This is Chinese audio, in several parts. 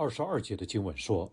二十二节的经文说：“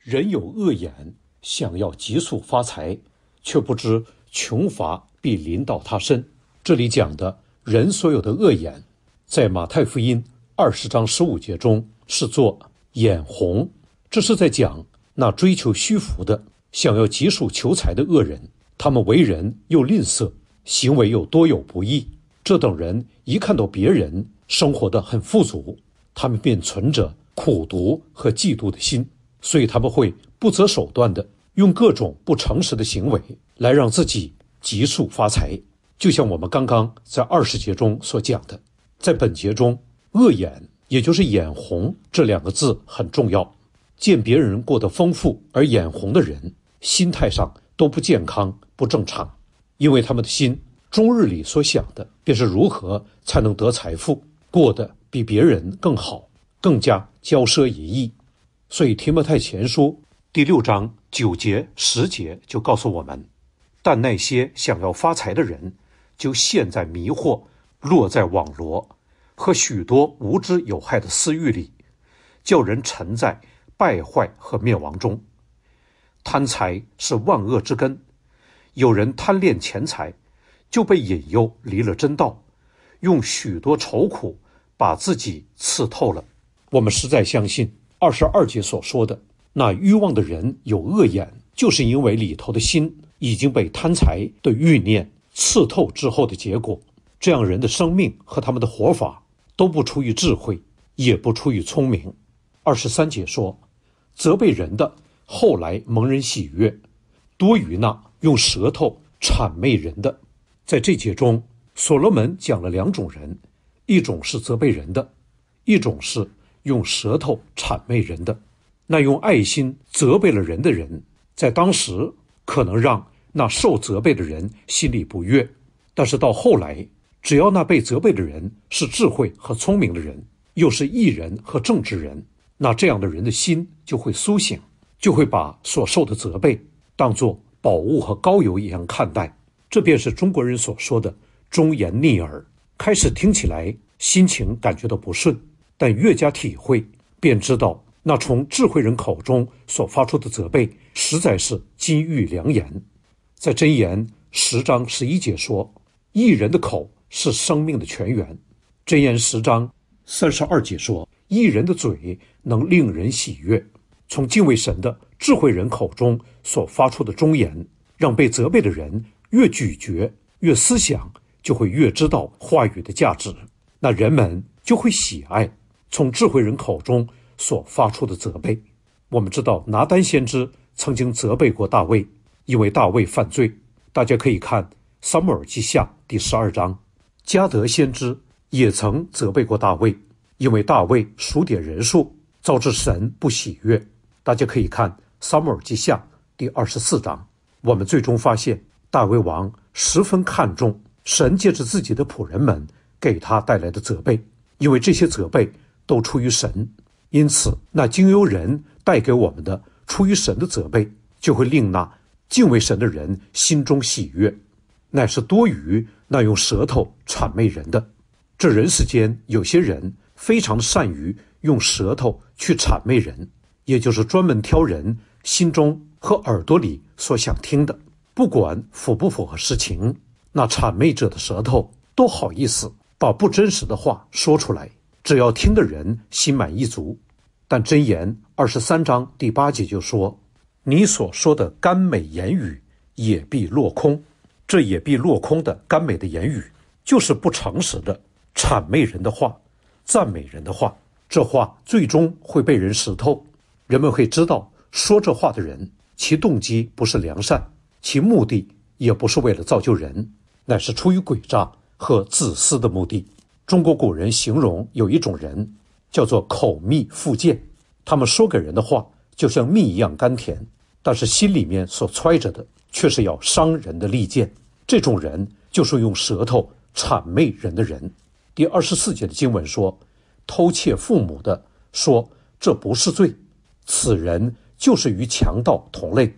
人有恶眼，想要急速发财，却不知穷乏必临到他身。”这里讲的“人所有的恶眼”，在马太福音二十章十五节中是做“眼红”，这是在讲那追求虚浮的、想要急速求财的恶人。他们为人又吝啬，行为又多有不义。这等人一看到别人生活的很富足，他们便存着。苦读和嫉妒的心，所以他们会不择手段的用各种不诚实的行为来让自己急速发财。就像我们刚刚在二十节中所讲的，在本节中，“恶眼”也就是眼红这两个字很重要。见别人过得丰富而眼红的人，心态上都不健康、不正常，因为他们的心终日里所想的便是如何才能得财富，过得比别人更好、更加。骄奢淫逸，所以《提摩太前书》第六章九节十节就告诉我们：但那些想要发财的人，就陷在迷惑，落在网罗和许多无知有害的私欲里，叫人沉在败坏和灭亡中。贪财是万恶之根。有人贪恋钱财，就被引诱离了真道，用许多愁苦把自己刺透了。我们实在相信二十二节所说的那欲望的人有恶言，就是因为里头的心已经被贪财的欲念刺透之后的结果。这样人的生命和他们的活法都不出于智慧，也不出于聪明。二十三节说，责备人的后来蒙人喜悦，多于那用舌头谄媚人的。在这节中，所罗门讲了两种人，一种是责备人的，一种是。用舌头谄媚人的，那用爱心责备了人的人，在当时可能让那受责备的人心里不悦；但是到后来，只要那被责备的人是智慧和聪明的人，又是艺人和政治人，那这样的人的心就会苏醒，就会把所受的责备当做宝物和膏油一样看待。这便是中国人所说的“忠言逆耳”。开始听起来心情感觉到不顺。但越加体会，便知道那从智慧人口中所发出的责备，实在是金玉良言。在《箴言》十章十一节说：“一人的口是生命的泉源。”《箴言》十章三十二节说：“一人的嘴能令人喜悦。”从敬畏神的智慧人口中所发出的忠言，让被责备的人越咀嚼、越思想，就会越知道话语的价值，那人们就会喜爱。从智慧人口中所发出的责备，我们知道拿丹先知曾经责备过大卫，因为大卫犯罪。大家可以看《撒母耳记下》第十二章。加德先知也曾责备过大卫，因为大卫数点人数，招致神不喜悦。大家可以看《撒母耳记下》第二十四章。我们最终发现，大卫王十分看重神借着自己的仆人们给他带来的责备，因为这些责备。都出于神，因此那经由人带给我们的出于神的责备，就会令那敬畏神的人心中喜悦。乃是多余那用舌头谄媚人的，这人世间有些人非常善于用舌头去谄媚人，也就是专门挑人心中和耳朵里所想听的，不管符不符合实情。那谄媚者的舌头都好意思把不真实的话说出来。只要听的人心满意足，但箴言二十三章第八节就说：“你所说的甘美言语，也必落空。”这也必落空的甘美的言语，就是不诚实的、谄媚人的话、赞美人的话。这话最终会被人识透，人们会知道说这话的人其动机不是良善，其目的也不是为了造就人，乃是出于诡诈和自私的目的。中国古人形容有一种人，叫做口蜜腹剑。他们说给人的话就像蜜一样甘甜，但是心里面所揣着的却是要伤人的利剑。这种人就是用舌头谄媚人的人。第二十四节的经文说：“偷窃父母的，说这不是罪。”此人就是与强盗同类。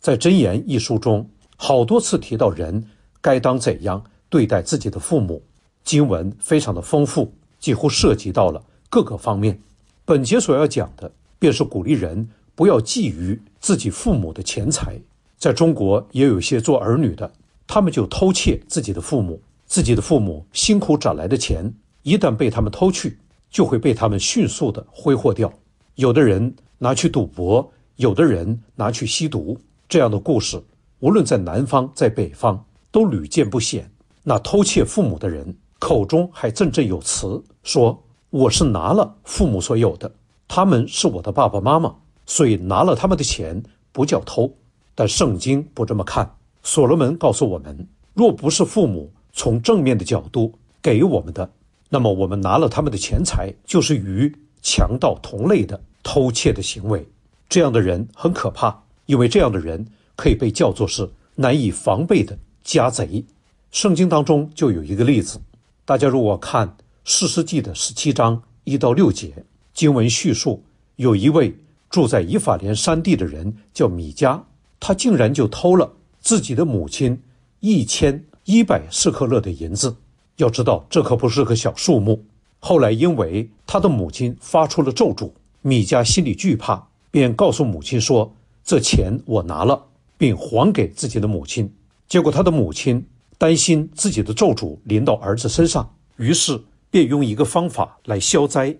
在《箴言》一书中，好多次提到人该当怎样对待自己的父母。经文非常的丰富，几乎涉及到了各个方面。本节所要讲的便是鼓励人不要觊觎自己父母的钱财。在中国也有些做儿女的，他们就偷窃自己的父母，自己的父母辛苦攒来的钱，一旦被他们偷去，就会被他们迅速的挥霍掉。有的人拿去赌博，有的人拿去吸毒，这样的故事无论在南方在北方都屡见不鲜。那偷窃父母的人。口中还振振有词说：“我是拿了父母所有的，他们是我的爸爸妈妈，所以拿了他们的钱不叫偷。”但圣经不这么看。所罗门告诉我们：若不是父母从正面的角度给我们的，那么我们拿了他们的钱财，就是与强盗同类的偷窃的行为。这样的人很可怕，因为这样的人可以被叫做是难以防备的家贼。圣经当中就有一个例子。大家如果看《四世纪》的十七章一到六节经文叙述，有一位住在以法莲山地的人叫米迦，他竟然就偷了自己的母亲一千一百四克勒的银子。要知道，这可不是个小数目。后来因为他的母亲发出了咒诅，米迦心里惧怕，便告诉母亲说：“这钱我拿了，并还给自己的母亲。”结果他的母亲。担心自己的咒诅临到儿子身上，于是便用一个方法来消灾。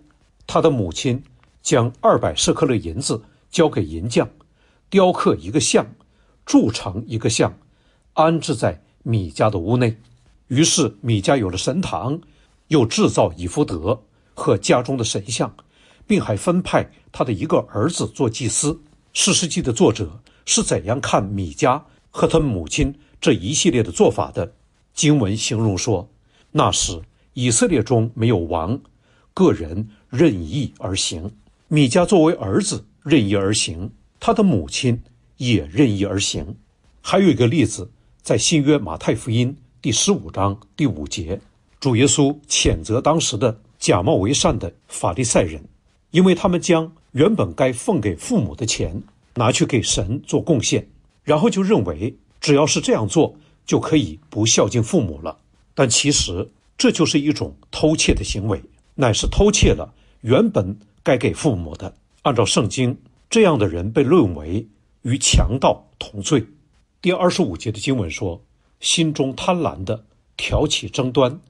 他的母亲将二百舍克勒银子交给银匠，雕刻一个像，铸成一个像，安置在米家的屋内。于是米家有了神堂，又制造以福德和家中的神像，并还分派他的一个儿子做祭司。《四世记》的作者是怎样看米家和他母亲？这一系列的做法的经文形容说，那时以色列中没有王，个人任意而行。米迦作为儿子任意而行，他的母亲也任意而行。还有一个例子，在新约马太福音第十五章第五节，主耶稣谴责当时的假冒为善的法利赛人，因为他们将原本该奉给父母的钱拿去给神做贡献，然后就认为。只要是这样做，就可以不孝敬父母了。但其实这就是一种偷窃的行为，乃是偷窃了原本该给父母的。按照圣经，这样的人被论为与强盗同罪。第二十五节的经文说：“心中贪婪的挑起争端，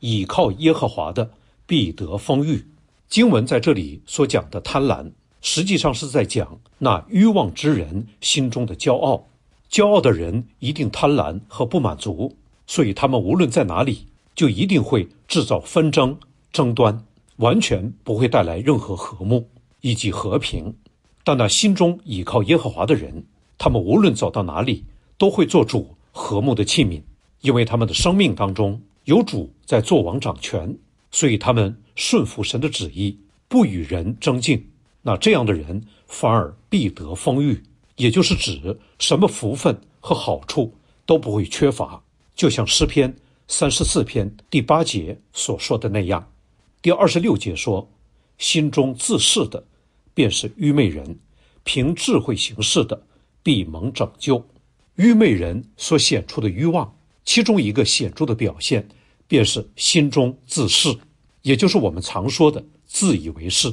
倚靠耶和华的必得丰裕。”经文在这里所讲的贪婪，实际上是在讲那欲望之人心中的骄傲。骄傲的人一定贪婪和不满足，所以他们无论在哪里，就一定会制造纷争、争端，完全不会带来任何和睦以及和平。但那心中倚靠耶和华的人，他们无论走到哪里，都会做主和睦的器皿，因为他们的生命当中有主在做王掌权，所以他们顺服神的旨意，不与人争竞。那这样的人反而必得丰裕。也就是指什么福分和好处都不会缺乏，就像诗篇三十四篇第八节所说的那样。第二十六节说：“心中自恃的，便是愚昧人；凭智慧行事的，必蒙拯救。”愚昧人所显出的欲望，其中一个显著的表现，便是心中自恃，也就是我们常说的自以为是。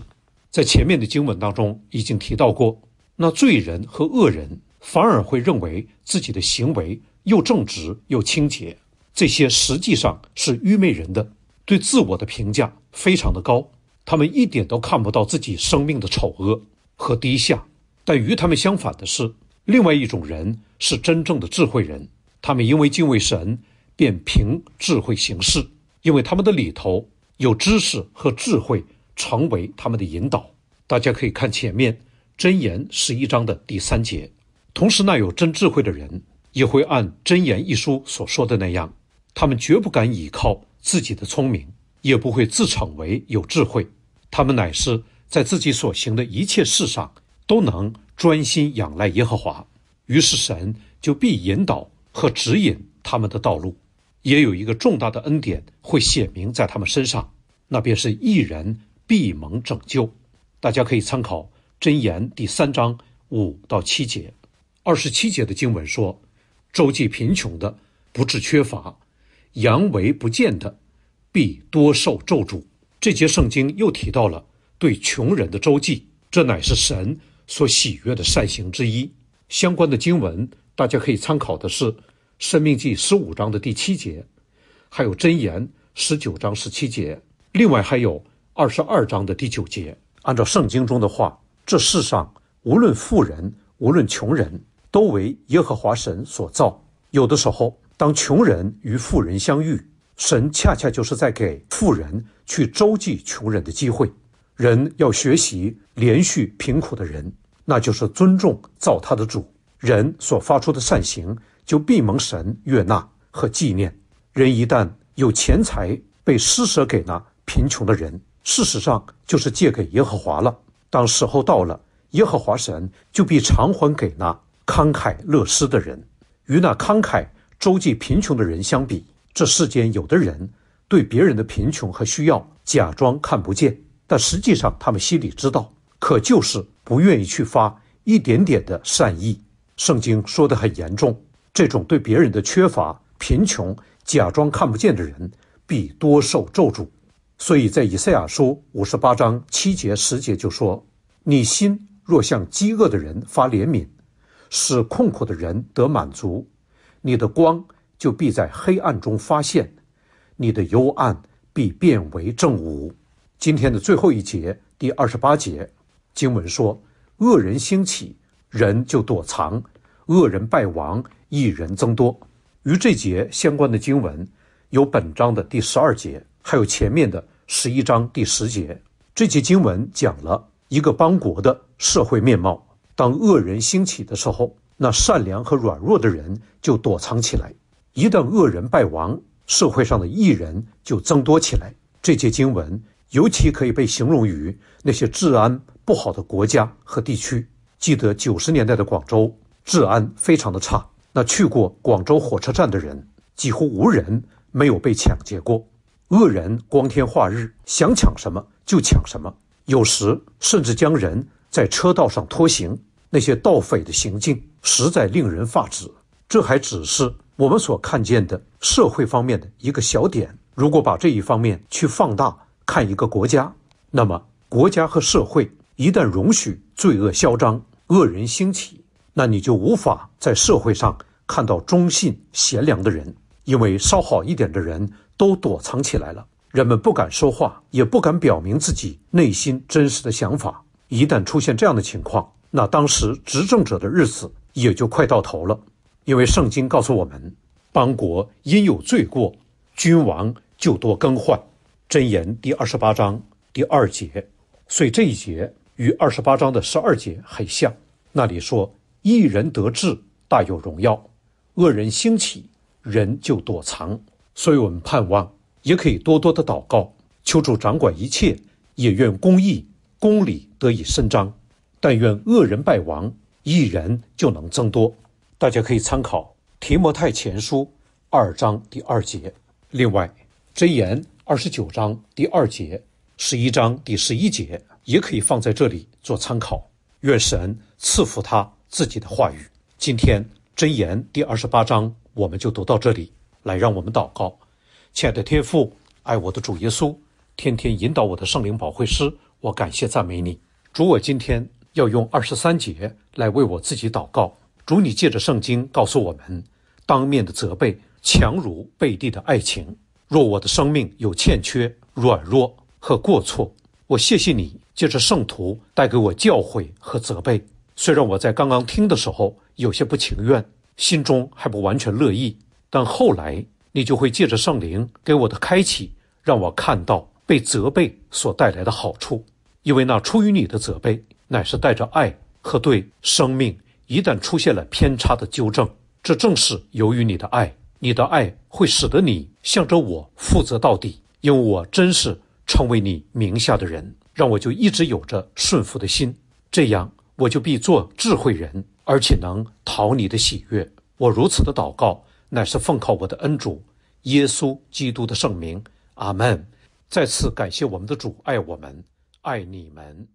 在前面的经文当中已经提到过。那罪人和恶人反而会认为自己的行为又正直又清洁，这些实际上是愚昧人的对自我的评价非常的高，他们一点都看不到自己生命的丑恶和低下。但与他们相反的是，另外一种人是真正的智慧人，他们因为敬畏神，便凭智慧行事，因为他们的里头有知识和智慧成为他们的引导。大家可以看前面。箴言十一章的第三节，同时，那有真智慧的人也会按箴言一书所说的那样，他们绝不敢倚靠自己的聪明，也不会自称为有智慧。他们乃是在自己所行的一切事上都能专心仰赖耶和华，于是神就必引导和指引他们的道路。也有一个重大的恩典会显明在他们身上，那便是一人必蒙拯救。大家可以参考。箴言第三章五到七节，二十七节的经文说：“周济贫穷的，不致缺乏；阳为不见的，必多受咒诅。”这节圣经又提到了对穷人的周济，这乃是神所喜悦的善行之一。相关的经文大家可以参考的是《生命记》十五章的第七节，还有《箴言》十九章十七节，另外还有二十二章的第九节。按照圣经中的话。这世上，无论富人，无论穷人，都为耶和华神所造。有的时候，当穷人与富人相遇，神恰恰就是在给富人去周济穷人的机会。人要学习连续贫苦的人，那就是尊重造他的主。人所发出的善行，就必蒙神悦纳和纪念。人一旦有钱财被施舍给那贫穷的人，事实上就是借给耶和华了。当时候到了，耶和华神就必偿还给那慷慨乐施的人。与那慷慨周济贫穷的人相比，这世间有的人对别人的贫穷和需要假装看不见，但实际上他们心里知道，可就是不愿意去发一点点的善意。圣经说得很严重，这种对别人的缺乏贫穷假装看不见的人，必多受咒诅。所以在以赛亚书五十八章七节十节就说：“你心若向饥饿的人发怜悯，使困苦的人得满足，你的光就必在黑暗中发现，你的幽暗必变为正午。”今天的最后一节第二十八节，经文说：“恶人兴起，人就躲藏；恶人败亡，一人增多。”与这节相关的经文有本章的第十二节。还有前面的十一章第十节，这节经文讲了一个邦国的社会面貌。当恶人兴起的时候，那善良和软弱的人就躲藏起来；一旦恶人败亡，社会上的异人就增多起来。这节经文尤其可以被形容于那些治安不好的国家和地区。记得九十年代的广州，治安非常的差，那去过广州火车站的人几乎无人没有被抢劫过。恶人光天化日想抢什么就抢什么，有时甚至将人在车道上拖行。那些盗匪的行径实在令人发指。这还只是我们所看见的社会方面的一个小点。如果把这一方面去放大，看一个国家，那么国家和社会一旦容许罪恶嚣张、恶人兴起，那你就无法在社会上看到忠信贤良的人，因为稍好一点的人。都躲藏起来了，人们不敢说话，也不敢表明自己内心真实的想法。一旦出现这样的情况，那当时执政者的日子也就快到头了，因为圣经告诉我们：邦国因有罪过，君王就多更换。箴言第二十八章第二节，所以这一节与二十八章的十二节很像。那里说：一人得志，大有荣耀；恶人兴起，人就躲藏。所以我们盼望也可以多多的祷告，求助掌管一切，也愿公义公理得以伸张，但愿恶人败亡，一人就能增多。大家可以参考提摩太前书二章第二节，另外箴言二十九章第二节、十一章第十一节也可以放在这里做参考。愿神赐福他自己的话语。今天箴言第二十八章我们就读到这里。来，让我们祷告，亲爱的天父，爱我的主耶稣，天天引导我的圣灵保会师，我感谢赞美你。主，我今天要用二十三节来为我自己祷告。主，你借着圣经告诉我们，当面的责备，强如背地的爱情。若我的生命有欠缺、软弱和过错，我谢谢你借着圣徒带给我教诲和责备。虽然我在刚刚听的时候有些不情愿，心中还不完全乐意。但后来，你就会借着圣灵给我的开启，让我看到被责备所带来的好处，因为那出于你的责备，乃是带着爱和对生命一旦出现了偏差的纠正。这正是由于你的爱，你的爱会使得你向着我负责到底，因为我真是成为你名下的人，让我就一直有着顺服的心，这样我就必做智慧人，而且能讨你的喜悦。我如此的祷告。乃是奉靠我的恩主耶稣基督的圣名，阿门。再次感谢我们的主爱我们，爱你们。